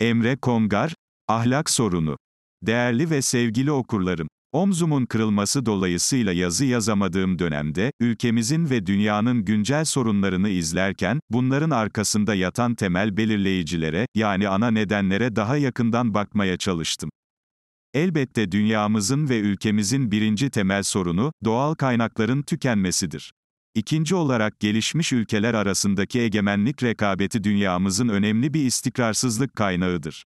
Emre Kongar, Ahlak Sorunu. Değerli ve sevgili okurlarım, omzumun kırılması dolayısıyla yazı yazamadığım dönemde, ülkemizin ve dünyanın güncel sorunlarını izlerken, bunların arkasında yatan temel belirleyicilere, yani ana nedenlere daha yakından bakmaya çalıştım. Elbette dünyamızın ve ülkemizin birinci temel sorunu, doğal kaynakların tükenmesidir. İkinci olarak gelişmiş ülkeler arasındaki egemenlik rekabeti dünyamızın önemli bir istikrarsızlık kaynağıdır.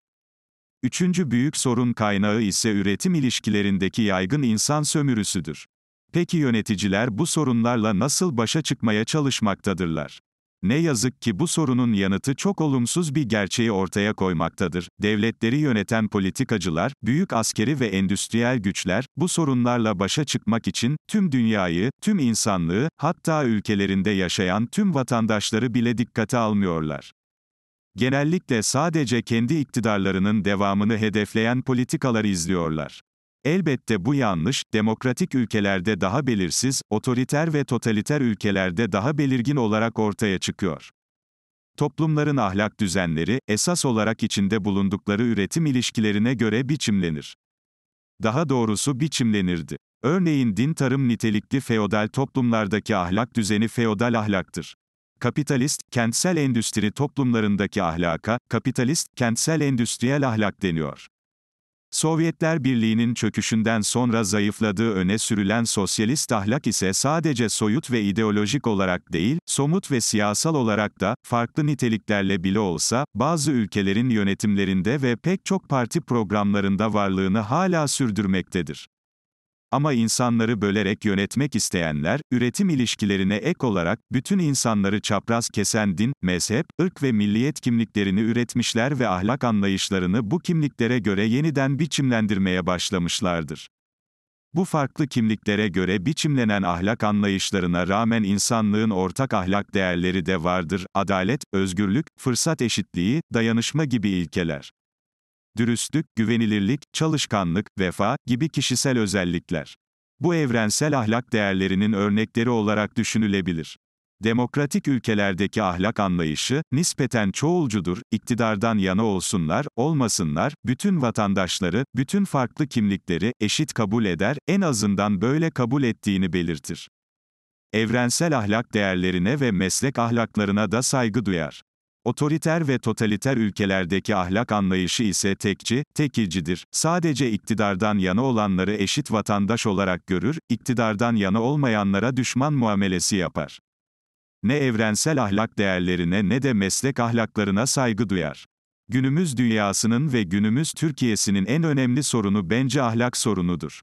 Üçüncü büyük sorun kaynağı ise üretim ilişkilerindeki yaygın insan sömürüsüdür. Peki yöneticiler bu sorunlarla nasıl başa çıkmaya çalışmaktadırlar? Ne yazık ki bu sorunun yanıtı çok olumsuz bir gerçeği ortaya koymaktadır. Devletleri yöneten politikacılar, büyük askeri ve endüstriyel güçler, bu sorunlarla başa çıkmak için, tüm dünyayı, tüm insanlığı, hatta ülkelerinde yaşayan tüm vatandaşları bile dikkate almıyorlar. Genellikle sadece kendi iktidarlarının devamını hedefleyen politikaları izliyorlar. Elbette bu yanlış, demokratik ülkelerde daha belirsiz, otoriter ve totaliter ülkelerde daha belirgin olarak ortaya çıkıyor. Toplumların ahlak düzenleri, esas olarak içinde bulundukları üretim ilişkilerine göre biçimlenir. Daha doğrusu biçimlenirdi. Örneğin din tarım nitelikli feodal toplumlardaki ahlak düzeni feodal ahlaktır. Kapitalist, kentsel endüstri toplumlarındaki ahlaka, kapitalist, kentsel endüstriyel ahlak deniyor. Sovyetler Birliği'nin çöküşünden sonra zayıfladığı öne sürülen sosyalist ahlak ise sadece soyut ve ideolojik olarak değil, somut ve siyasal olarak da, farklı niteliklerle bile olsa, bazı ülkelerin yönetimlerinde ve pek çok parti programlarında varlığını hala sürdürmektedir. Ama insanları bölerek yönetmek isteyenler, üretim ilişkilerine ek olarak, bütün insanları çapraz kesen din, mezhep, ırk ve milliyet kimliklerini üretmişler ve ahlak anlayışlarını bu kimliklere göre yeniden biçimlendirmeye başlamışlardır. Bu farklı kimliklere göre biçimlenen ahlak anlayışlarına rağmen insanlığın ortak ahlak değerleri de vardır, adalet, özgürlük, fırsat eşitliği, dayanışma gibi ilkeler dürüstlük, güvenilirlik, çalışkanlık, vefa gibi kişisel özellikler. Bu evrensel ahlak değerlerinin örnekleri olarak düşünülebilir. Demokratik ülkelerdeki ahlak anlayışı, nispeten çoğulcudur, iktidardan yana olsunlar, olmasınlar, bütün vatandaşları, bütün farklı kimlikleri, eşit kabul eder, en azından böyle kabul ettiğini belirtir. Evrensel ahlak değerlerine ve meslek ahlaklarına da saygı duyar. Otoriter ve totaliter ülkelerdeki ahlak anlayışı ise tekçi, tekilcidir. Sadece iktidardan yana olanları eşit vatandaş olarak görür, iktidardan yana olmayanlara düşman muamelesi yapar. Ne evrensel ahlak değerlerine ne de meslek ahlaklarına saygı duyar. Günümüz dünyasının ve günümüz Türkiye'sinin en önemli sorunu bence ahlak sorunudur.